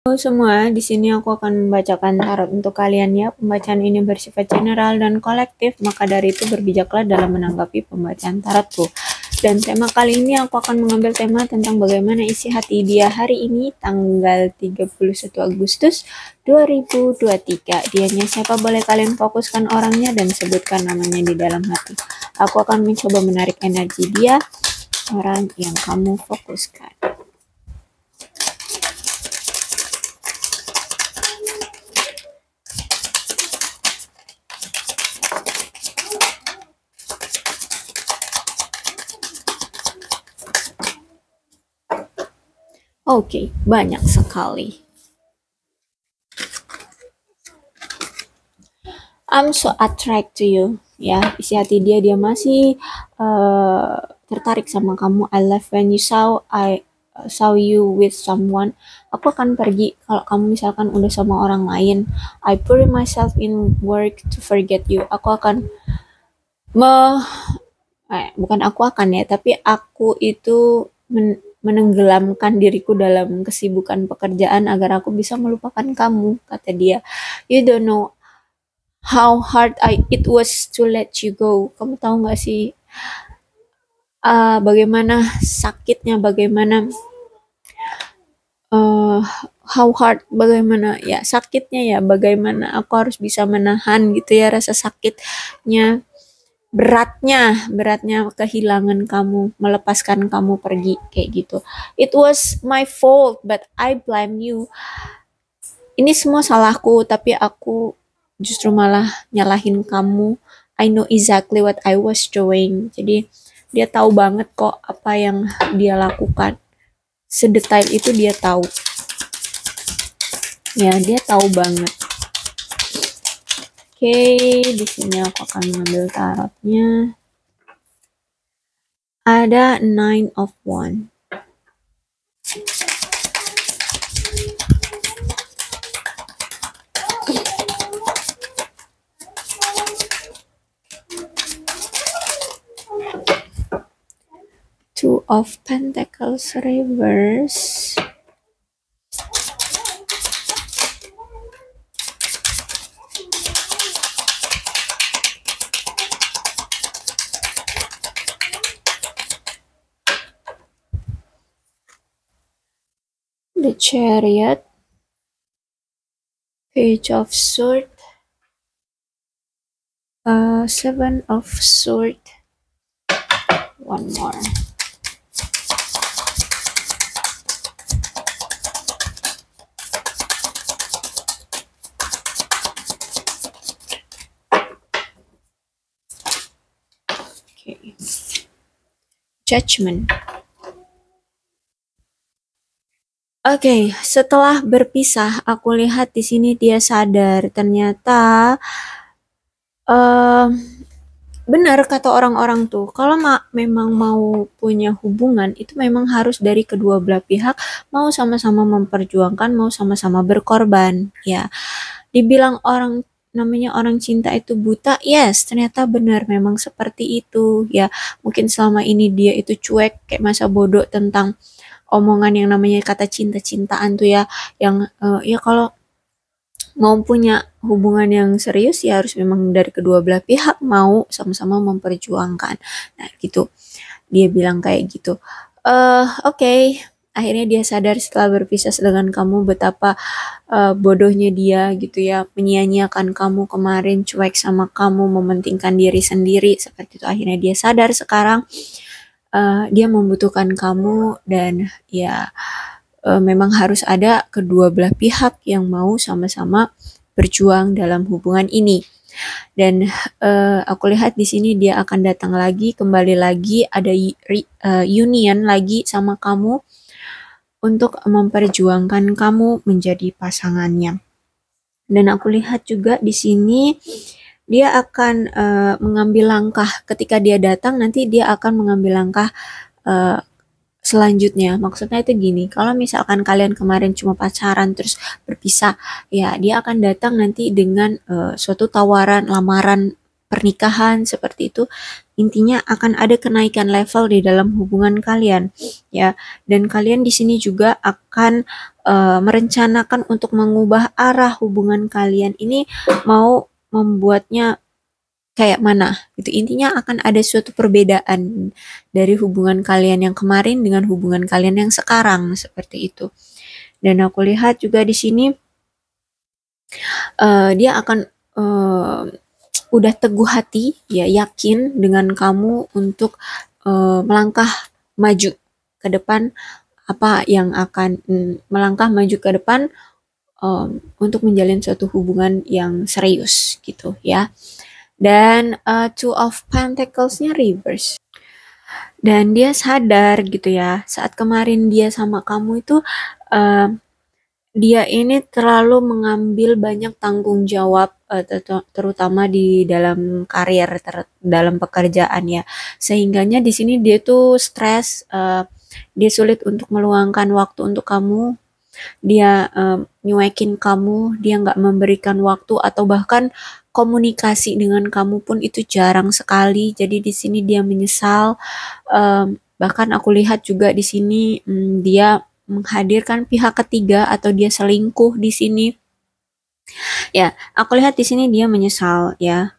Halo semua, di sini aku akan membacakan tarot untuk kalian ya. Pembacaan ini bersifat general dan kolektif, maka dari itu berbijaklah dalam menanggapi pembacaan tarotku. Dan tema kali ini aku akan mengambil tema tentang bagaimana isi hati dia hari ini tanggal 31 Agustus 2023. Dianya siapa boleh kalian fokuskan orangnya dan sebutkan namanya di dalam hati. Aku akan mencoba menarik energi dia, orang yang kamu fokuskan. Oke, banyak sekali. I'm so attracted to you, ya. Isi hati dia dia masih uh, tertarik sama kamu. I love when you saw I saw you with someone. Aku akan pergi kalau kamu misalkan udah sama orang lain. I put myself in work to forget you. Aku akan me eh, bukan aku akan ya, tapi aku itu men menenggelamkan diriku dalam kesibukan pekerjaan agar aku bisa melupakan kamu, kata dia. You don't know how hard I it was to let you go. Kamu tahu nggak sih uh, bagaimana sakitnya, bagaimana uh, how hard, bagaimana ya sakitnya ya, bagaimana aku harus bisa menahan gitu ya rasa sakitnya beratnya beratnya kehilangan kamu melepaskan kamu pergi kayak gitu it was my fault but I blame you ini semua salahku tapi aku justru malah nyalahin kamu I know exactly what I was doing jadi dia tahu banget kok apa yang dia lakukan sedetail itu dia tahu ya dia tahu banget okay, di sini aku akan mengambil tarotnya. Ada Nine of One. Two of Pentacles reverse. Chariot, Page of Sword, uh, Seven of Sword, one more. Okay. Judgment. Oke, okay, setelah berpisah, aku lihat di sini dia sadar. Ternyata uh, benar kata orang-orang tuh, kalau ma memang mau punya hubungan itu memang harus dari kedua belah pihak mau sama-sama memperjuangkan, mau sama-sama berkorban, ya. Dibilang orang namanya orang cinta itu buta, yes, ternyata benar memang seperti itu, ya. Mungkin selama ini dia itu cuek kayak masa bodoh tentang omongan yang namanya kata cinta-cintaan tuh ya yang uh, ya kalau mau punya hubungan yang serius ya harus memang dari kedua belah pihak mau sama-sama memperjuangkan. Nah, gitu. Dia bilang kayak gitu. Eh, uh, oke. Okay. Akhirnya dia sadar setelah berpisah dengan kamu betapa uh, bodohnya dia gitu ya, menyia-nyiakan kamu kemarin, cuek sama kamu, mementingkan diri sendiri seperti itu. Akhirnya dia sadar sekarang. Uh, uh, dia membutuhkan kamu dan ya uh, memang harus ada kedua belah pihak yang mau sama-sama berjuang dalam hubungan ini. Dan uh, aku lihat di sini dia akan datang lagi, kembali lagi ada union lagi sama kamu untuk memperjuangkan kamu menjadi pasangannya. Dan aku lihat juga di sini dia akan uh, mengambil langkah ketika dia datang nanti dia akan mengambil langkah uh, selanjutnya maksudnya itu gini kalau misalkan kalian kemarin cuma pacaran terus berpisah ya dia akan datang nanti dengan uh, suatu tawaran lamaran pernikahan seperti itu intinya akan ada kenaikan level di dalam hubungan kalian ya dan kalian di sini juga akan uh, merencanakan untuk mengubah arah hubungan kalian ini mau membuatnya kayak mana gitu intinya akan ada suatu perbedaan dari hubungan kalian yang kemarin dengan hubungan kalian yang sekarang seperti itu dan aku lihat juga di sini uh, dia akan uh, udah teguh hati ya yakin dengan kamu untuk uh, melangkah maju ke depan apa yang akan mm, melangkah maju ke depan um, untuk menjalin suatu hubungan yang serius gitu ya. Dan uh, Two of Pentacles-nya reverse. Dan dia sadar gitu ya, saat kemarin dia sama kamu itu uh, dia ini terlalu mengambil banyak tanggung jawab uh, terutama di dalam karir ter dalam pekerjaan ya sehingganya di sini dia tuh stres uh, dia sulit untuk meluangkan waktu untuk kamu dia um, nyuekin kamu, dia nggak memberikan waktu atau bahkan komunikasi dengan kamu pun itu jarang sekali. Jadi di sini dia menyesal. Um, bahkan aku lihat juga di sini um, dia menghadirkan pihak ketiga atau dia selingkuh di sini. Ya, aku lihat di sini dia menyesal ya.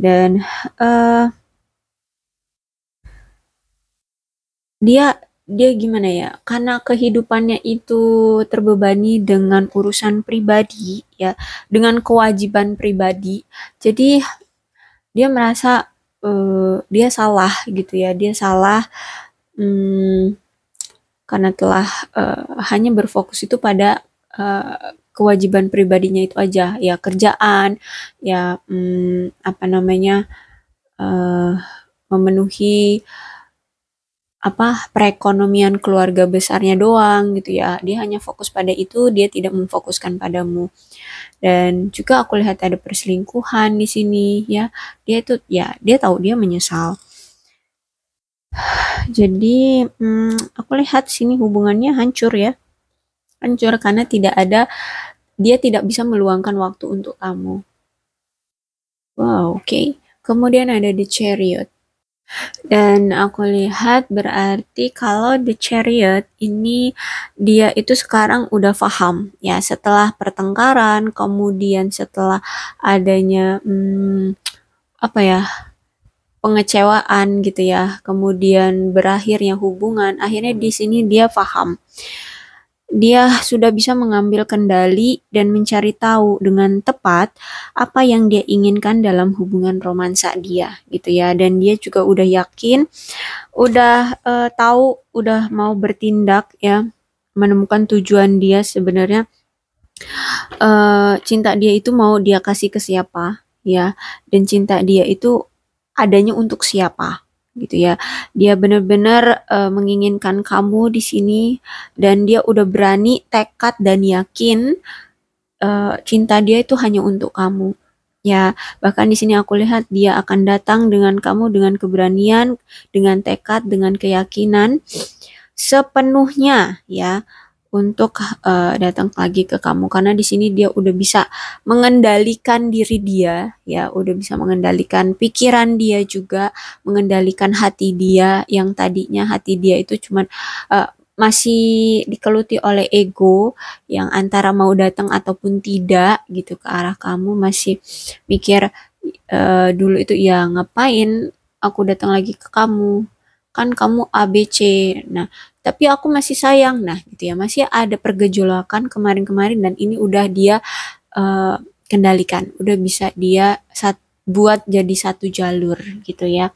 Dan uh, dia dia gimana ya karena kehidupannya itu terbebani dengan urusan pribadi ya dengan kewajiban pribadi jadi dia merasa uh, dia salah gitu ya dia salah um, karena telah uh, hanya berfokus itu pada uh, kewajiban pribadinya itu aja ya kerjaan ya um, apa namanya uh, memenuhi uh, apa perekonomian keluarga besarnya doang gitu ya dia hanya fokus pada itu dia tidak memfokuskan padamu dan juga aku lihat ada perselingkuhan di sini ya dia itu ya dia tahu dia menyesal jadi hmm, aku lihat sini hubungannya hancur ya hancur karena tidak ada dia tidak bisa meluangkan waktu untuk kamu wow oke okay. kemudian ada the chariot dan aku lihat berarti kalau The Chariot ini dia itu sekarang udah paham ya setelah pertengkaran kemudian setelah adanya hmm, apa ya pengecewaan gitu ya kemudian berakhirnya hubungan akhirnya di sini dia paham dia sudah bisa mengambil kendali dan mencari tahu dengan tepat apa yang dia inginkan dalam hubungan romansa dia gitu ya dan dia juga udah yakin udah uh, tahu udah mau bertindak ya menemukan tujuan dia sebenarnya uh, cinta dia itu mau dia kasih ke siapa ya dan cinta dia itu adanya untuk siapa gitu ya. Dia benar-benar uh, menginginkan kamu di sini dan dia udah berani, tekad dan yakin uh, cinta dia itu hanya untuk kamu. Ya, bahkan di sini aku lihat dia akan datang dengan kamu dengan keberanian, dengan tekad, dengan keyakinan sepenuhnya ya untuk uh, datang lagi ke kamu karena di sini dia udah bisa mengendalikan diri dia ya udah bisa mengendalikan pikiran dia juga mengendalikan hati dia yang tadinya hati dia itu cuman uh, masih dikeluti oleh ego yang antara mau datang ataupun tidak gitu ke arah kamu masih mikir uh, dulu itu ya ngapain aku datang lagi ke kamu kan kamu ABC nah tapi aku masih sayang nah gitu ya masih ada pergejolakan kemarin-kemarin dan ini udah dia uh, kendalikan udah bisa dia sat buat jadi satu jalur gitu ya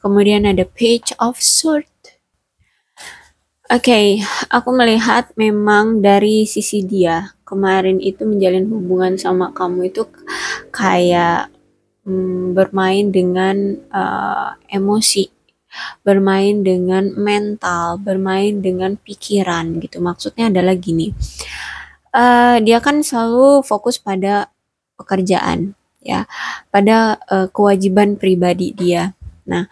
kemudian ada page of sword Oke, okay, aku melihat memang dari sisi dia kemarin itu menjalin hubungan sama kamu itu kayak mm, bermain dengan uh, emosi bermain dengan mental, bermain dengan pikiran gitu. Maksudnya adalah gini, uh, dia kan selalu fokus pada pekerjaan ya, pada uh, kewajiban pribadi dia. Nah,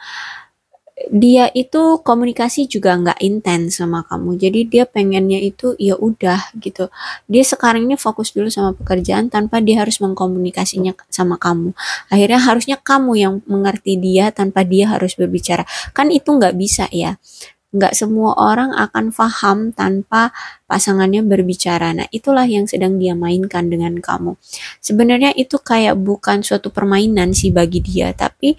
dia itu komunikasi juga nggak intens sama kamu jadi dia pengennya itu ya udah gitu dia sekarang ini fokus dulu sama pekerjaan tanpa dia harus mengkomunikasinya sama kamu akhirnya harusnya kamu yang mengerti dia tanpa dia harus berbicara kan itu nggak bisa ya nggak semua orang akan paham tanpa pasangannya berbicara. Nah, itulah yang sedang dia mainkan dengan kamu. Sebenarnya itu kayak bukan suatu permainan sih bagi dia, tapi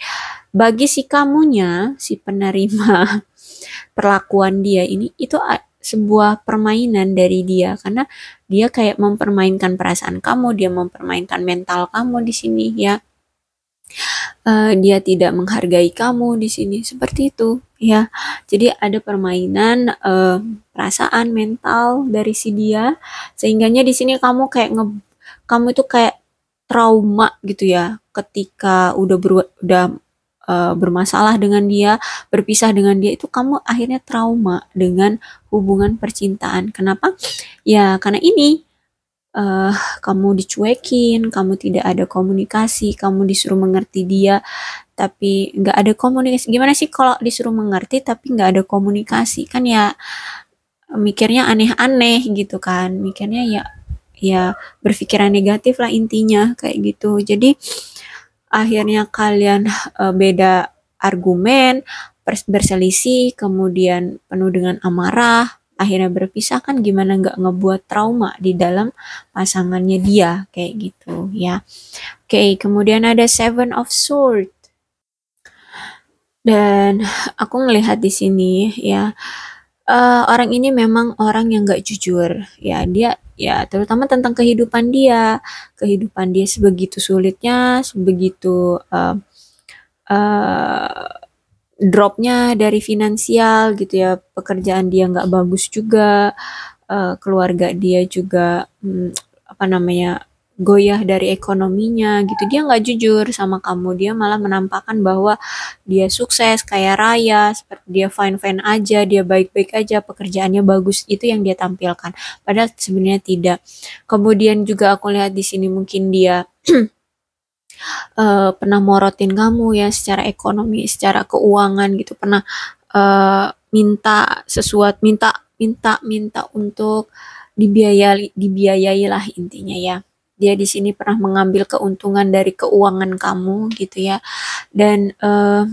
bagi si kamunya, si penerima perlakuan dia ini itu sebuah permainan dari dia karena dia kayak mempermainkan perasaan kamu, dia mempermainkan mental kamu di sini ya. Uh, dia tidak menghargai kamu di sini seperti itu ya. Jadi ada permainan eh, perasaan mental dari si dia sehingganya di sini kamu kayak nge kamu itu kayak trauma gitu ya ketika udah ber, udah uh, bermasalah dengan dia, berpisah dengan dia itu kamu akhirnya trauma dengan hubungan percintaan. Kenapa? Ya karena ini uh, kamu dicuekin, kamu tidak ada komunikasi, kamu disuruh mengerti dia, tapi nggak ada komunikasi. Gimana sih kalau disuruh mengerti tapi nggak ada komunikasi? Kan ya mikirnya aneh-aneh gitu kan, mikirnya ya ya berpikiran negatif lah intinya kayak gitu. Jadi akhirnya kalian uh, beda argumen, berselisih, kemudian penuh dengan amarah, akhirnya berpisah kan gimana nggak ngebuat trauma di dalam pasangannya dia kayak gitu ya oke kemudian ada seven of sword dan aku melihat di sini ya uh, orang ini memang orang yang nggak jujur ya dia ya terutama tentang kehidupan dia kehidupan dia sebegitu sulitnya sebegitu uh, dropnya dari finansial gitu ya pekerjaan dia nggak bagus juga uh, keluarga dia juga hmm, apa namanya goyah dari ekonominya gitu dia nggak jujur sama kamu dia malah menampakkan bahwa dia sukses kaya raya seperti dia fine fine aja dia baik baik aja pekerjaannya bagus itu yang dia tampilkan padahal sebenarnya tidak kemudian juga aku lihat di sini mungkin dia uh, pernah morotin kamu ya secara ekonomi, secara keuangan gitu, pernah uh, minta sesuatu, minta minta minta untuk dibiayai dibiayai lah intinya ya. Dia di sini pernah mengambil keuntungan dari keuangan kamu gitu ya. Dan uh,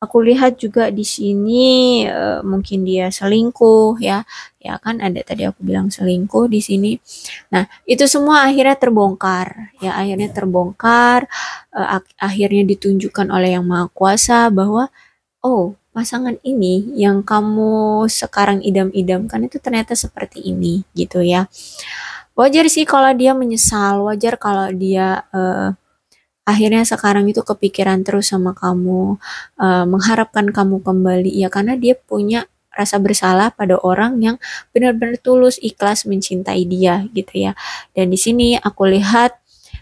aku lihat juga di sini uh, mungkin dia selingkuh ya ya kan ada tadi aku bilang selingkuh di sini nah itu semua akhirnya terbongkar ya akhirnya ya. terbongkar uh, ak akhirnya ditunjukkan oleh yang maha kuasa bahwa oh pasangan ini yang kamu sekarang idam-idamkan itu ternyata seperti ini gitu ya wajar sih kalau dia menyesal wajar kalau dia uh, akhirnya sekarang itu kepikiran terus sama kamu, uh, mengharapkan kamu kembali. Ya karena dia punya rasa bersalah pada orang yang benar-benar tulus ikhlas mencintai dia gitu ya. Dan di sini aku lihat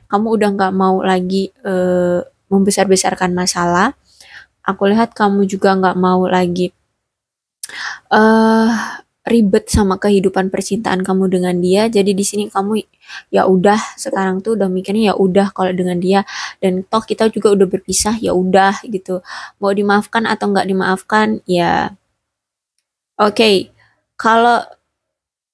kamu udah nggak mau lagi uh, membesar-besarkan masalah. Aku lihat kamu juga nggak mau lagi uh, ribet sama kehidupan percintaan kamu dengan dia jadi di sini kamu ya udah sekarang tuh udah mikirnya ya udah kalau dengan dia dan toh kita juga udah berpisah ya udah gitu mau dimaafkan atau nggak dimaafkan ya oke okay. kalau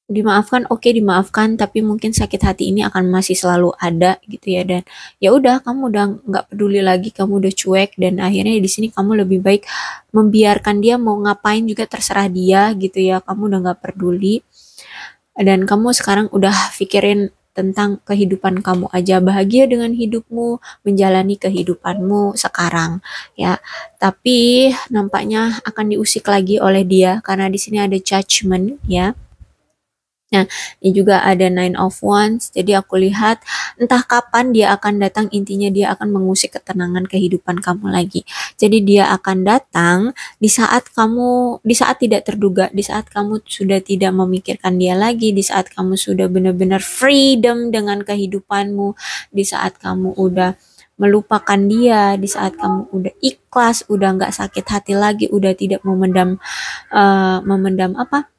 dimaafkan oke okay, dimaafkan tapi mungkin sakit hati ini akan masih selalu ada gitu ya dan ya udah kamu udah nggak peduli lagi kamu udah cuek dan akhirnya di sini kamu lebih baik membiarkan dia mau ngapain juga terserah dia gitu ya kamu udah nggak peduli dan kamu sekarang udah pikirin tentang kehidupan kamu aja bahagia dengan hidupmu menjalani kehidupanmu sekarang ya tapi nampaknya akan diusik lagi oleh dia karena di sini ada judgement ya Nah, ini juga ada Nine of Wands. Jadi aku lihat entah kapan dia akan datang, intinya dia akan mengusik ketenangan kehidupan kamu lagi. Jadi dia akan datang di saat kamu di saat tidak terduga, di saat kamu sudah tidak memikirkan dia lagi, di saat kamu sudah benar-benar freedom dengan kehidupanmu, di saat kamu udah melupakan dia di saat kamu udah ikhlas, udah nggak sakit hati lagi, udah tidak memendam uh, memendam apa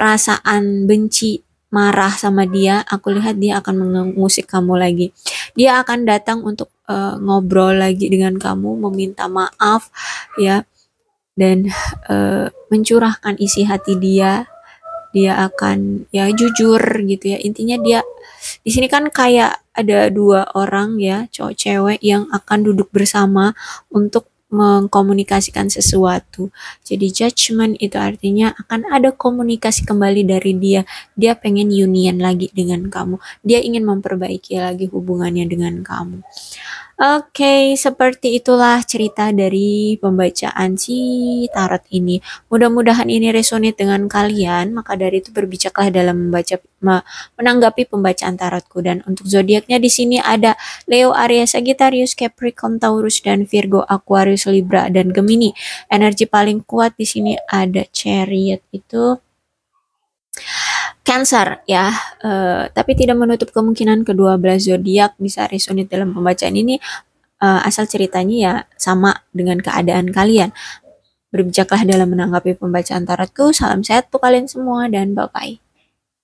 perasaan benci marah sama dia, aku lihat dia akan mengusik kamu lagi. Dia akan datang untuk uh, ngobrol lagi dengan kamu, meminta maaf, ya, dan uh, mencurahkan isi hati dia. Dia akan ya jujur gitu ya. Intinya dia di sini kan kayak ada dua orang ya, cowok cewek yang akan duduk bersama untuk mengkomunikasikan sesuatu. Jadi judgment itu artinya akan ada komunikasi kembali dari dia. Dia pengen union lagi dengan kamu. Dia ingin memperbaiki lagi hubungannya dengan kamu. Oke, seperti itulah cerita dari pembacaan si tarot ini. Mudah-mudahan ini resonate dengan kalian, maka dari itu berbicaklah dalam membaca menanggapi pembacaan tarotku dan untuk zodiaknya di sini ada Leo, Aries, Sagittarius, Capricorn, Taurus dan Virgo, Aquarius, Libra dan Gemini. Energi paling kuat di sini ada Chariot itu Cancer ya, uh, tapi tidak menutup kemungkinan kedua belas zodiak bisa resonate dalam pembacaan ini uh, asal ceritanya ya sama dengan keadaan kalian. Berbijaklah dalam menanggapi pembacaan tarotku. Salam sehat untuk kalian semua dan bye-bye.